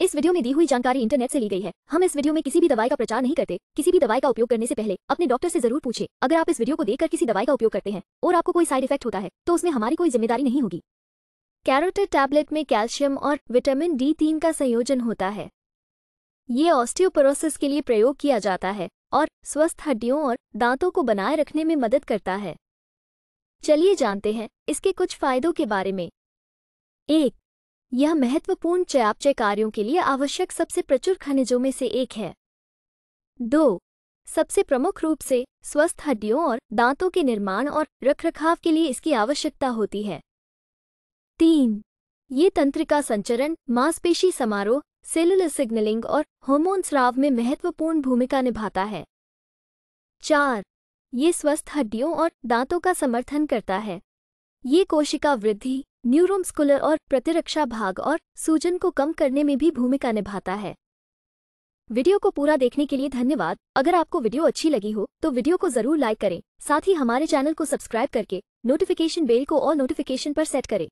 इस वीडियो में दी हुई जानकारी इंटरनेट से ली गई है हम इस वीडियो में किसी भी दवाई का प्रचार नहीं करते किसी भी दवाई का उपयोग करने से पहले अपने डॉक्टर से जरूर पूछे अगर आप इस वीडियो को देखकर किसी दवाई का उपयोग करते हैं और आपको कोई साइड इफेक्ट होता है तो उसमें हमारी कोई जिम्मेदारी नहीं होगी कैरोटेड टैबलेट में कैल्शियम और विटामिन डी तीन का संयोजन होता है ये ऑस्टियोपोरोसिस के लिए प्रयोग किया जाता है और स्वस्थ हड्डियों और दांतों को बनाए रखने में मदद करता है चलिए जानते हैं इसके कुछ फायदों के बारे में एक यह महत्वपूर्ण चयापचय कार्यों के लिए आवश्यक सबसे प्रचुर खनिजों में से एक है दो सबसे प्रमुख रूप से स्वस्थ हड्डियों और दांतों के निर्माण और रखरखाव के लिए इसकी आवश्यकता होती है तीन ये तंत्रिका संचरण मांसपेशी समारोह सेलुलर सिग्नलिंग और होमोन स्राव में महत्वपूर्ण भूमिका निभाता है चार ये स्वस्थ हड्डियों और दांतों का समर्थन करता है ये कोशिका वृद्धि न्यूरोमस्कुलर और प्रतिरक्षा भाग और सूजन को कम करने में भी भूमिका निभाता है वीडियो को पूरा देखने के लिए धन्यवाद अगर आपको वीडियो अच्छी लगी हो तो वीडियो को जरूर लाइक करें साथ ही हमारे चैनल को सब्सक्राइब करके नोटिफिकेशन बेल को और नोटिफिकेशन पर सेट करें